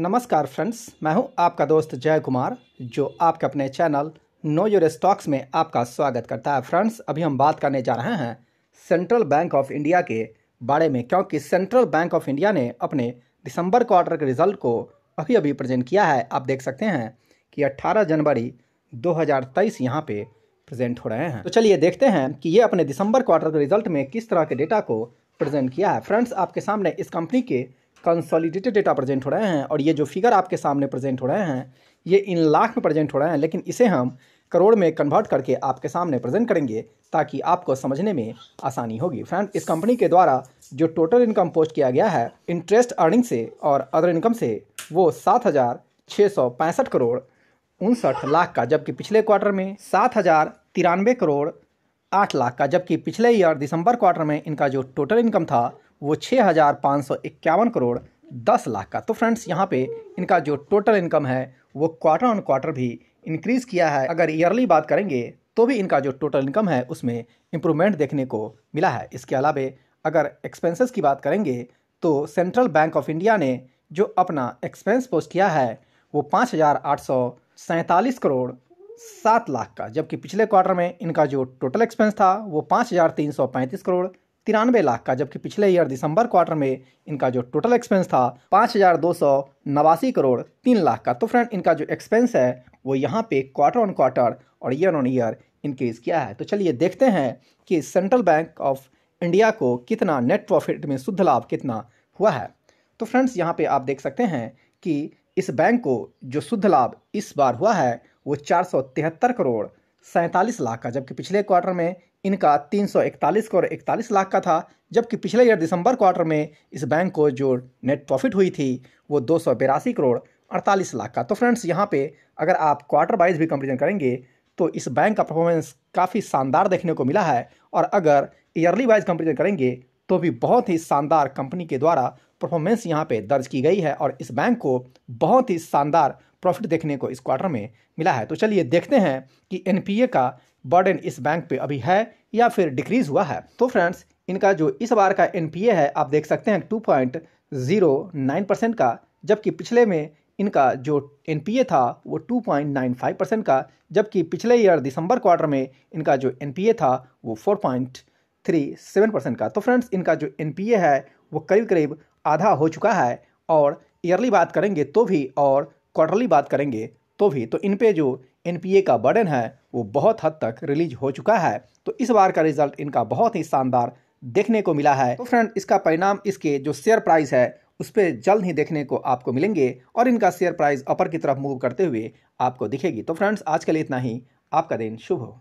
नमस्कार फ्रेंड्स मैं हूं आपका दोस्त जय कुमार जो आपके अपने चैनल नो योर स्टॉक्स में आपका स्वागत करता है फ्रेंड्स अभी हम बात करने जा रहे हैं सेंट्रल बैंक ऑफ इंडिया के बारे में क्योंकि सेंट्रल बैंक ऑफ इंडिया ने अपने दिसंबर क्वार्टर के रिजल्ट को अभी अभी प्रेजेंट किया है आप देख सकते हैं कि 18 जनवरी 2023 यहाँ पे प्रेजेंट हो रहे हैं तो चलिए देखते हैं कि ये अपने दिसंबर क्वार्टर के रिजल्ट में किस तरह के डेटा को प्रेजेंट किया है फ्रेंड्स आपके सामने इस कंपनी के कंसोलिडेटेड डेटा प्रेजेंट हो रहे हैं और ये जो फिगर आपके सामने प्रेजेंट हो रहे हैं ये इन लाख में प्रेजेंट हो रहे हैं लेकिन इसे हम करोड़ में कन्वर्ट करके आपके सामने प्रेजेंट करेंगे ताकि आपको समझने में आसानी होगी फ्रेंड इस कंपनी के द्वारा जो टोटल इनकम पोस्ट किया गया है इंटरेस्ट अर्निंग से और अदर इनकम से वो सात हज़ार छः सौ पैंसठ करोड़ उनसठ लाख का जबकि पिछले क्वार्टर में सात हज़ार तिरानवे करोड़ आठ लाख का जबकि पिछले ईयर दिसंबर क्वार्टर में इनका जो टोटल इनकम था वो छः हज़ार पाँच सौ इक्यावन करोड़ दस लाख का तो फ्रेंड्स यहाँ पे इनका जो टोटल इनकम है वो क्वार्टर ऑन क्वार्टर भी इंक्रीज़ किया है अगर ईयरली बात करेंगे तो भी इनका जो टोटल इनकम है उसमें इम्प्रूवमेंट देखने को मिला है इसके अलावा अगर एक्सपेंसेस की बात करेंगे तो सेंट्रल बैंक ऑफ इंडिया ने जो अपना एक्सपेंस पोस्ट किया है वो पाँच हज़ार आठ सौ सैंतालीस करोड़ सात लाख का जबकि पिछले क्वार्टर में इनका जो टोटल एक्सपेंस था वो पाँच हज़ार तीन सौ पैंतीस करोड़ तिरानवे लाख का जबकि पिछले ईयर दिसंबर क्वार्टर में इनका जो टोटल एक्सपेंस था पाँच हज़ार दो सौ नवासी करोड़ तीन लाख का तो फ्रेंड इनका जो एक्सपेंस है वो यहाँ पे क्वार्टर ऑन क्वार्टर और ईयर ऑन ईयर इंक्रीज़ किया है तो चलिए देखते हैं कि सेंट्रल बैंक ऑफ इंडिया को कितना नेट प्रॉफिट में शुद्ध लाभ कितना हुआ है तो फ्रेंड्स यहाँ पे आप देख सकते हैं कि इस बैंक को जो शुद्ध लाभ इस बार हुआ है वो चार करोड़ सैंतालीस लाख का जबकि पिछले क्वार्टर में इनका 341 करोड़ इकतालीस लाख का था जबकि पिछले ईयर दिसंबर क्वार्टर में इस बैंक को जो नेट प्रॉफिट हुई थी वो दो करोड़ अड़तालीस लाख का तो फ्रेंड्स यहाँ पे अगर आप क्वार्टर वाइज भी कंपेरिजन करेंगे तो इस बैंक का परफॉर्मेंस काफ़ी शानदार देखने को मिला है और अगर ईयरली वाइज कंपेरिजन करेंगे तो भी बहुत ही शानदार कंपनी के द्वारा परफॉर्मेंस यहाँ पे दर्ज की गई है और इस बैंक को बहुत ही शानदार प्रॉफिट देखने को इस क्वार्टर में मिला है तो चलिए देखते हैं कि एन का बर्डन इस बैंक पे अभी है या फिर डिक्रीज हुआ है तो फ्रेंड्स इनका जो इस बार का एनपीए है आप देख सकते हैं two point zero nine percent का जबकि पिछले में इनका जो एनपीए था वो फाइव परसेंट का जबकि पिछले ईयर दिसंबर क्वार्टर में इनका जो एनपीए था वो फोर थ्री सेवन परसेंट का तो फ्रेंड्स इनका जो एनपीए है वो करीब करीब आधा हो चुका है और ईयरली बात करेंगे तो भी और क्वार्टरली बात करेंगे तो भी तो इन पे जो एनपीए का बर्डन है वो बहुत हद तक रिलीज हो चुका है तो इस बार का रिजल्ट इनका बहुत ही शानदार देखने को मिला है तो फ्रेंड इसका परिणाम इसके जो शेयर प्राइस है उस पर जल्द ही देखने को आपको मिलेंगे और इनका शेयर प्राइस अपर की तरफ मूव करते हुए आपको दिखेगी तो फ्रेंड्स आज के लिए इतना ही आपका दिन शुभ हो